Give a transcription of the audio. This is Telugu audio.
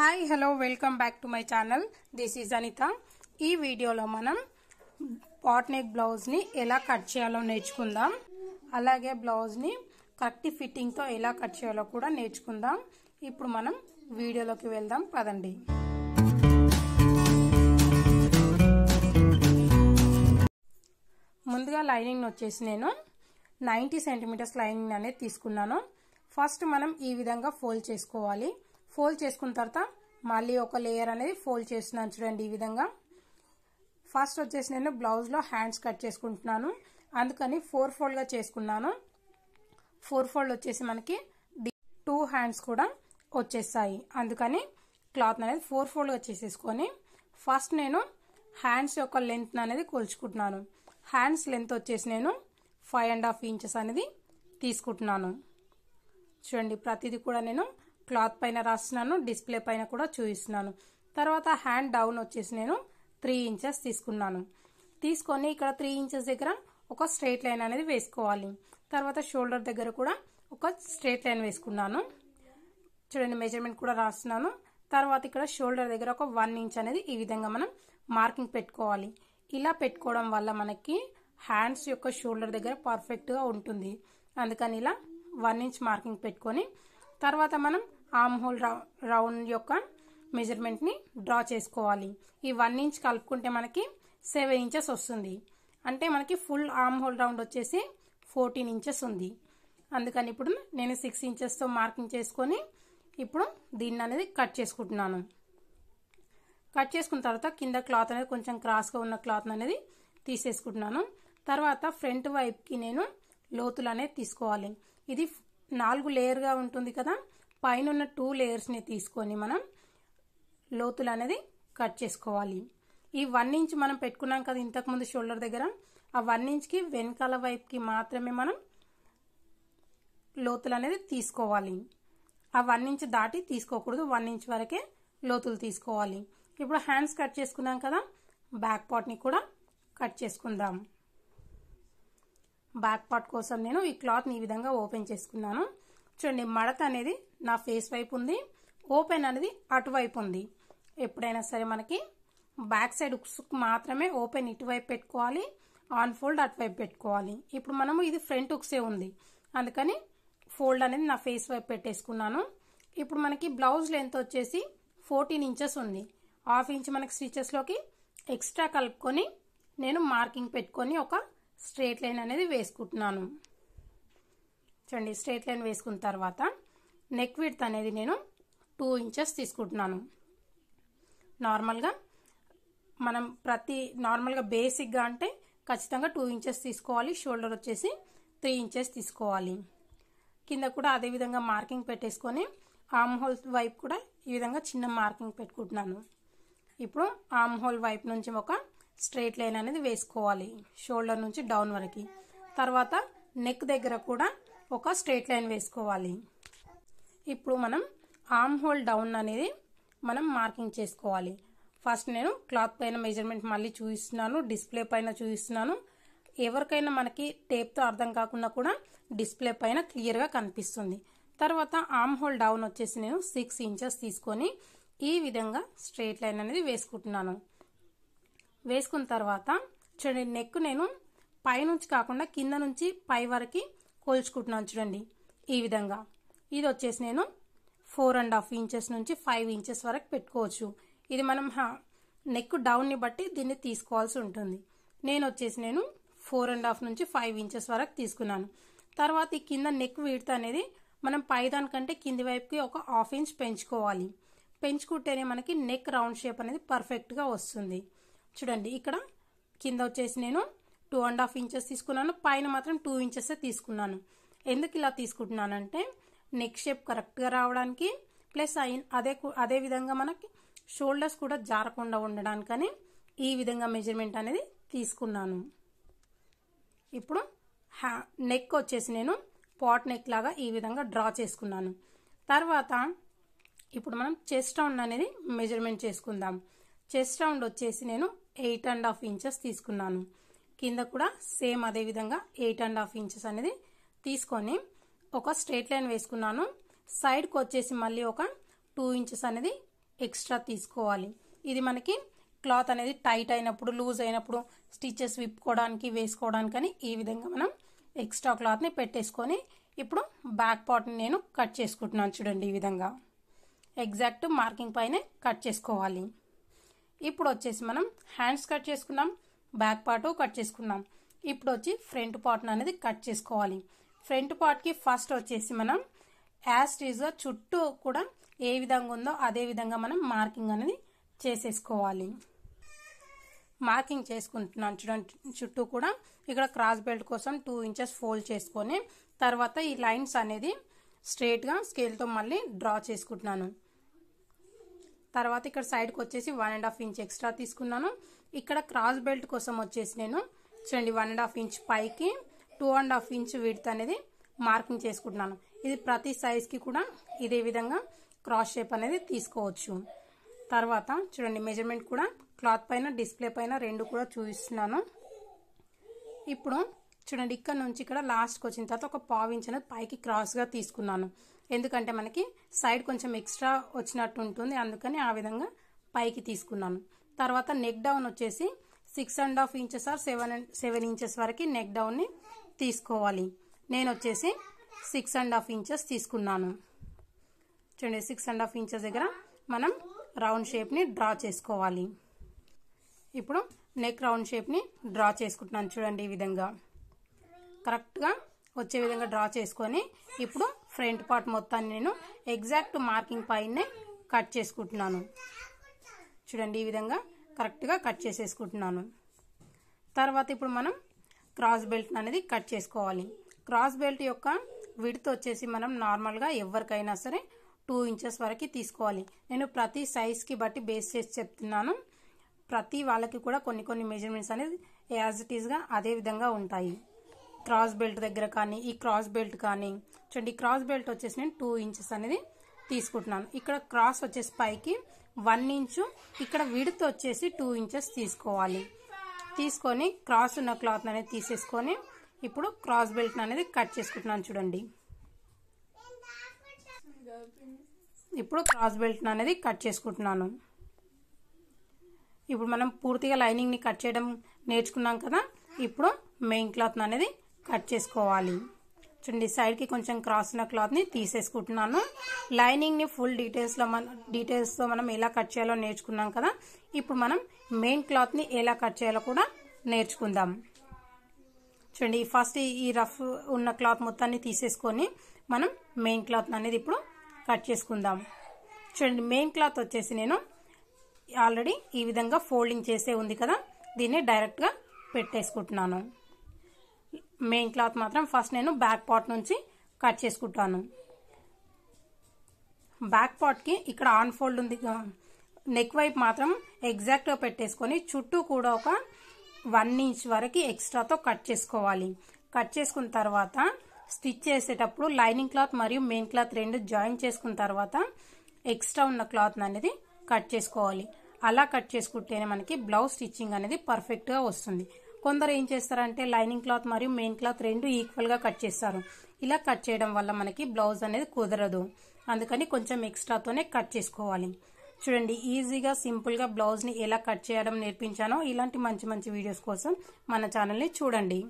hi hello welcome back to my channel this is Anitha ఈ వీడియోలో మనం పాట్ నెక్ బ్లౌజ్ని ఎలా కట్ చేయాలో నేర్చుకుందాం అలాగే బ్లౌజ్ని కరెక్ట్ ఫిట్టింగ్తో ఎలా కట్ చేయాలో కూడా నేర్చుకుందాం ఇప్పుడు మనం వీడియోలోకి వెళ్దాం పదండి ముందుగా లైనింగ్ వచ్చేసి నేను నైంటీ సెంటీమీటర్స్ లైనింగ్ అనేది తీసుకున్నాను ఫస్ట్ మనం ఈ విధంగా ఫోల్డ్ చేసుకోవాలి ఫోల్డ్ చేసుకున్న తర్వాత మళ్ళీ ఒక లేయర్ అనేది ఫోల్డ్ చేస్తున్నాను చూడండి ఈ విధంగా ఫస్ట్ వచ్చేసి నేను బ్లౌజ్లో హ్యాండ్స్ కట్ చేసుకుంటున్నాను అందుకని ఫోర్ ఫోల్డ్గా చేసుకున్నాను ఫోర్ ఫోల్డ్ వచ్చేసి మనకి టూ హ్యాండ్స్ కూడా వచ్చేస్తాయి అందుకని క్లాత్ అనేది ఫోర్ ఫోల్డ్గా చేసేసుకొని ఫస్ట్ నేను హ్యాండ్స్ యొక్క లెంత్ అనేది కొలుచుకుంటున్నాను హ్యాండ్స్ లెంత్ వచ్చేసి నేను ఫైవ్ అండ్ హాఫ్ ఇంచెస్ అనేది తీసుకుంటున్నాను చూడండి ప్రతిదీ కూడా నేను క్లాత్ పైన రాస్తున్నాను డిస్ప్లే పైన కూడా చూపిస్తున్నాను తర్వాత హ్యాండ్ డౌన్ వచ్చేసి నేను త్రీ ఇంచెస్ తీసుకున్నాను తీసుకొని ఇక్కడ త్రీ ఇంచెస్ దగ్గర ఒక స్ట్రైట్ లైన్ అనేది వేసుకోవాలి తర్వాత షోల్డర్ దగ్గర కూడా ఒక స్ట్రైట్ లైన్ వేసుకున్నాను చూడండి మెజర్మెంట్ కూడా రాస్తున్నాను తర్వాత ఇక్కడ షోల్డర్ దగ్గర ఒక వన్ ఇంచ్ అనేది ఈ విధంగా మనం మార్కింగ్ పెట్టుకోవాలి ఇలా పెట్టుకోవడం వల్ల మనకి హ్యాండ్స్ యొక్క షోల్డర్ దగ్గర పర్ఫెక్ట్గా ఉంటుంది అందుకని ఇలా వన్ ఇంచ్ మార్కింగ్ పెట్టుకొని తర్వాత మనం ఆమ్ హోల్ రౌండ్ యొక్క మెజర్మెంట్ని డ్రా చేసుకోవాలి ఈ వన్ ఇంచ్ కలుపుకుంటే మనకి సెవెన్ ఇంచెస్ వస్తుంది అంటే మనకి ఫుల్ ఆమ్ హోల్ రౌండ్ వచ్చేసి ఫోర్టీన్ ఇంచెస్ ఉంది అందుకని ఇప్పుడు నేను సిక్స్ ఇంచెస్తో మార్కింగ్ చేసుకొని ఇప్పుడు దీన్ని అనేది కట్ చేసుకుంటున్నాను కట్ చేసుకున్న తర్వాత కింద క్లాత్ అనేది కొంచెం క్రాస్గా ఉన్న క్లాత్ అనేది తీసేసుకుంటున్నాను తర్వాత ఫ్రంట్ వైపుకి నేను లోతులు అనేది తీసుకోవాలి ఇది నాలుగు లేయర్గా ఉంటుంది కదా పైన ఉన్న టూ లేయర్స్ని తీసుకొని మనం లోతులు అనేది కట్ చేసుకోవాలి ఈ వన్ ఇంచ్ మనం పెట్టుకున్నాం కదా ఇంతకుముందు షోల్డర్ దగ్గర ఆ వన్ ఇంచ్కి వెనకాల వైపుకి మాత్రమే మనం లోతులు అనేది తీసుకోవాలి ఆ వన్ ఇంచ్ దాటి తీసుకోకూడదు వన్ ఇంచ్ వరకే లోతులు తీసుకోవాలి ఇప్పుడు హ్యాండ్స్ కట్ చేసుకున్నాం కదా బ్యాక్ పార్ట్ని కూడా కట్ చేసుకుందాం బ్యాక్ పార్ట్ కోసం నేను ఈ క్లాత్ని ఈ విధంగా ఓపెన్ చేసుకున్నాను చూడండి మడత అనేది నా ఫేస్ వైపు ఉంది ఓపెన్ అనేది అటువైపు ఉంది ఎప్పుడైనా సరే మనకి బ్యాక్ సైడ్ ఉక్సుకు మాత్రమే ఓపెన్ ఇటువైపు పెట్టుకోవాలి ఆన్ ఫోల్డ్ అటువైపు పెట్టుకోవాలి ఇప్పుడు మనము ఇది ఫ్రంట్ ఉక్సే ఉంది అందుకని ఫోల్డ్ అనేది నా ఫేస్ వైపు పెట్టేసుకున్నాను ఇప్పుడు మనకి బ్లౌజ్ లెంత్ వచ్చేసి ఫోర్టీన్ ఇంచెస్ ఉంది హాఫ్ ఇంచ్ మనకి స్టిచెస్లోకి ఎక్స్ట్రా కలుపుకొని నేను మార్కింగ్ పెట్టుకొని ఒక స్ట్రేట్ లైన్ అనేది వేసుకుంటున్నాను చూడండి స్ట్రైట్ లైన్ వేసుకున్న తర్వాత నెక్ విడ్త్ అనేది నేను టూ ఇంచెస్ తీసుకుంటున్నాను నార్మల్గా మనం ప్రతి నార్మల్గా బేసిక్గా అంటే ఖచ్చితంగా టూ ఇంచెస్ తీసుకోవాలి షోల్డర్ వచ్చేసి త్రీ ఇంచెస్ తీసుకోవాలి కింద కూడా అదే విధంగా మార్కింగ్ పెట్టేసుకొని ఆమ్ హోల్ వైపు కూడా ఈ విధంగా చిన్న మార్కింగ్ పెట్టుకుంటున్నాను ఇప్పుడు ఆమ్ హోల్ వైపు నుంచి ఒక స్ట్రైట్ లైన్ అనేది వేసుకోవాలి షోల్డర్ నుంచి డౌన్ వరకు తర్వాత నెక్ దగ్గర కూడా ఒక స్ట్రేట్ లైన్ వేసుకోవాలి ఇప్పుడు మనం ఆర్మ్ హోల్ డౌన్ అనేది మనం మార్కింగ్ చేసుకోవాలి ఫస్ట్ నేను క్లాత్ పైన మెజర్మెంట్ మళ్ళీ చూపిస్తున్నాను డిస్ప్లే పైన చూపిస్తున్నాను ఎవరికైనా మనకి టేప్తో అర్థం కాకుండా కూడా డిస్ప్లే పైన క్లియర్గా కనిపిస్తుంది తర్వాత ఆమ్ హోల్ డౌన్ వచ్చేసి నేను సిక్స్ ఇంచెస్ తీసుకొని ఈ విధంగా స్ట్రేట్ లైన్ అనేది వేసుకుంటున్నాను వేసుకున్న తర్వాత చూడండి నెక్ నేను పైనుంచి కాకుండా కింద నుంచి పై వరకు పోల్చుకుంటున్నాను చూడండి ఈ విధంగా ఇది వచ్చేసి నేను ఫోర్ అండ్ హాఫ్ ఇంచెస్ నుంచి ఫైవ్ ఇంచెస్ వరకు పెట్టుకోవచ్చు ఇది మనం నెక్ డౌన్ని బట్టి దీన్ని తీసుకోవాల్సి ఉంటుంది నేను వచ్చేసి నేను ఫోర్ అండ్ హాఫ్ నుంచి ఫైవ్ ఇంచెస్ వరకు తీసుకున్నాను తర్వాత ఈ కింద నెక్ వీడత అనేది మనం కంటే కింది వైపుకి ఒక హాఫ్ ఇంచ్ పెంచుకోవాలి పెంచుకుంటేనే మనకి నెక్ రౌండ్ షేప్ అనేది పర్ఫెక్ట్గా వస్తుంది చూడండి ఇక్కడ కింద వచ్చేసి నేను టూ అండ్ హాఫ్ ఇంచెస్ తీసుకున్నాను పైన మాత్రం టూ ఇంచెస్ తీసుకున్నాను ఎందుకు ఇలా తీసుకుంటున్నానంటే నెక్ షేప్ కరెక్ట్గా రావడానికి ప్లస్ అదే అదే విధంగా మనకి షోల్డర్స్ కూడా జారకుండా ఉండడానికని ఈ విధంగా మెజర్మెంట్ అనేది తీసుకున్నాను ఇప్పుడు హ్యా నెక్ వచ్చేసి నేను పాట్ నెక్ లాగా ఈ విధంగా డ్రా చేసుకున్నాను తర్వాత ఇప్పుడు మనం చెస్ట్ రౌండ్ అనేది మెజర్మెంట్ చేసుకుందాం చెస్ట్ రౌండ్ వచ్చేసి నేను ఎయిట్ అండ్ హాఫ్ ఇంచెస్ తీసుకున్నాను కింద కూడా సేమ్ అదే విధంగా ఎయిట్ అండ్ హాఫ్ ఇంచెస్ అనేది తీసుకొని ఒక స్ట్రేట్ లైన్ వేసుకున్నాను సైడ్కి వచ్చేసి మళ్ళీ ఒక టూ ఇంచెస్ అనేది ఎక్స్ట్రా తీసుకోవాలి ఇది మనకి క్లాత్ అనేది టైట్ అయినప్పుడు లూజ్ అయినప్పుడు స్టిచెస్ విప్పుకోవడానికి అని ఈ విధంగా మనం ఎక్స్ట్రా క్లాత్ని పెట్టేసుకొని ఇప్పుడు బ్యాక్ పార్ట్ని నేను కట్ చేసుకుంటున్నాను చూడండి ఈ విధంగా ఎగ్జాక్ట్ మార్కింగ్ పైనే కట్ చేసుకోవాలి ఇప్పుడు వచ్చేసి మనం హ్యాండ్స్ కట్ చేసుకున్నాం బ్యాక్ పార్ట్ కట్ చేసుకున్నాం ఇప్పుడు వచ్చి ఫ్రంట్ పార్ట్ అనేది కట్ చేసుకోవాలి ఫ్రంట్ పార్ట్కి ఫస్ట్ వచ్చేసి మనం యాస్టీజ్గా చుట్టూ కూడా ఏ విధంగా ఉందో అదే విధంగా మనం మార్కింగ్ అనేది చేసేసుకోవాలి మార్కింగ్ చేసుకుంటున్నాను చూడండి చుట్టూ కూడా ఇక్కడ క్రాస్ బెల్ట్ కోసం టూ ఇంచెస్ ఫోల్డ్ చేసుకొని తర్వాత ఈ లైన్స్ అనేది స్ట్రేట్గా స్కేల్తో మళ్ళీ డ్రా చేసుకుంటున్నాను తర్వాత ఇక్కడ సైడ్కి వచ్చేసి one and half inch extra తీసుకున్నాను ఇక్కడ క్రాస్ బెల్ట్ కోసం వచ్చేసి నేను చూడండి వన్ అండ్ హాఫ్ ఇంచ్ పైకి two and half inch width అనేది మార్కింగ్ చేసుకుంటున్నాను ఇది ప్రతి సైజ్కి కూడా ఇదే విధంగా క్రాస్ షేప్ అనేది తీసుకోవచ్చు తర్వాత చూడండి మెజర్మెంట్ కూడా క్లాత్ పైన డిస్ప్లే పైన రెండు కూడా చూపిస్తున్నాను ఇప్పుడు చూడండి ఇక్కడ నుంచి ఇక్కడ లాస్ట్కి వచ్చిన తర్వాత ఒక పావించ్ అనేది పైకి క్రాస్గా తీసుకున్నాను ఎందుకంటే మనకి సైడ్ కొంచెం ఎక్స్ట్రా వచ్చినట్టు ఉంటుంది అందుకని ఆ విధంగా పైకి తీసుకున్నాను తర్వాత నెక్ డౌన్ వచ్చేసి six and half inches or seven seven inches వరకు నెక్ డౌన్ని తీసుకోవాలి నేను వచ్చేసి సిక్స్ అండ్ హాఫ్ ఇంచెస్ తీసుకున్నాను చూడండి సిక్స్ అండ్ హాఫ్ ఇంచెస్ దగ్గర మనం రౌండ్ షేప్ని డ్రా చేసుకోవాలి ఇప్పుడు నెక్ రౌండ్ షేప్ని డ్రా చేసుకుంటున్నాను చూడండి ఈ విధంగా కరెక్ట్గా వచ్చే విధంగా డ్రా చేసుకొని ఇప్పుడు ఫ్రంట్ పార్ట్ మొత్తాన్ని నేను ఎగ్జాక్ట్ మార్కింగ్ పైనే కట్ చేసుకుంటున్నాను చూడండి ఈ విధంగా కరెక్ట్గా కట్ చేసేసుకుంటున్నాను తర్వాత ఇప్పుడు మనం క్రాస్ బెల్ట్ అనేది కట్ చేసుకోవాలి క్రాస్ బెల్ట్ యొక్క విడత్ వచ్చేసి మనం నార్మల్గా ఎవరికైనా సరే టూ ఇంచెస్ వరకు తీసుకోవాలి నేను ప్రతి సైజ్కి బట్టి బేస్ చేసి చెప్తున్నాను ప్రతి వాళ్ళకి కూడా కొన్ని కొన్ని మెజర్మెంట్స్ అనేది యాజ్ ఇట్ ఈస్గా అదే విధంగా ఉంటాయి క్రాస్ బెల్ట్ దగ్గర కానీ ఈ క్రాస్ బెల్ట్ కానీ చూడండి క్రాస్ బెల్ట్ వచ్చేసి నేను టూ ఇంచెస్ అనేది తీసుకుంటున్నాను ఇక్కడ క్రాస్ వచ్చేసి పైకి వన్ ఇంచు ఇక్కడ విడత వచ్చేసి టూ ఇంచెస్ తీసుకోవాలి తీసుకొని క్రాస్ ఉన్న క్లాత్ అనేది తీసేసుకొని ఇప్పుడు క్రాస్ బెల్ట్ అనేది కట్ చేసుకుంటున్నాను చూడండి ఇప్పుడు క్రాస్ బెల్ట్ అనేది కట్ చేసుకుంటున్నాను ఇప్పుడు మనం పూర్తిగా లైనింగ్ని కట్ చేయడం నేర్చుకున్నాం కదా ఇప్పుడు మెయిన్ క్లాత్ అనేది కట్ చేసుకోవాలి చూడండి సైడ్కి కొంచెం క్రాస్ ఉన్న క్లాత్ని తీసేసుకుంటున్నాను లైనింగ్ని ఫుల్ డీటెయిల్స్లో మన డీటెయిల్స్తో మనం ఎలా కట్ చేయాలో నేర్చుకున్నాం కదా ఇప్పుడు మనం మెయిన్ క్లాత్ని ఎలా కట్ చేయాలో కూడా నేర్చుకుందాం చూడండి ఫస్ట్ ఈ రఫ్ ఉన్న క్లాత్ మొత్తాన్ని తీసేసుకొని మనం మెయిన్ క్లాత్ అనేది ఇప్పుడు కట్ చేసుకుందాం చూడండి మెయిన్ క్లాత్ వచ్చేసి నేను ఆల్రెడీ ఈ విధంగా ఫోల్డింగ్ చేసే ఉంది కదా దీన్ని డైరెక్ట్గా పెట్టేసుకుంటున్నాను మెయిన్ క్లాత్ మాత్రం ఫస్ట్ నేను బ్యాక్ పార్ట్ నుంచి కట్ చేసుకుంటాను బ్యాక్ పార్ట్కి ఇక్కడ ఆన్ ఫోల్డ్ ఉంది నెక్ వైపు మాత్రం ఎగ్జాక్ట్గా పెట్టేసుకొని చుట్టూ కూడా ఒక వన్ ఇంచ్ వరకు ఎక్స్ట్రాతో కట్ చేసుకోవాలి కట్ చేసుకున్న తర్వాత స్టిచ్ చేసేటప్పుడు లైనింగ్ క్లాత్ మరియు మెయిన్ క్లాత్ రెండు జాయిన్ చేసుకున్న తర్వాత ఎక్స్ట్రా ఉన్న క్లాత్ అనేది కట్ చేసుకోవాలి అలా కట్ చేసుకుంటేనే మనకి బ్లౌజ్ స్టిచ్చింగ్ అనేది పర్ఫెక్ట్గా వస్తుంది కొందరు ఏం చేస్తారంటే లైనింగ్ క్లాత్ మరియు మెయిన్ క్లాత్ రెండు ఈక్వల్గా కట్ చేస్తారు ఇలా కట్ చేయడం వల్ల మనకి బ్లౌజ్ అనేది కుదరదు అందుకని కొంచెం ఎక్స్ట్రాతోనే కట్ చేసుకోవాలి చూడండి ఈజీగా సింపుల్గా బ్లౌజ్ని ఎలా కట్ చేయడం నేర్పించానో ఇలాంటి మంచి మంచి వీడియోస్ కోసం మన ఛానల్ని చూడండి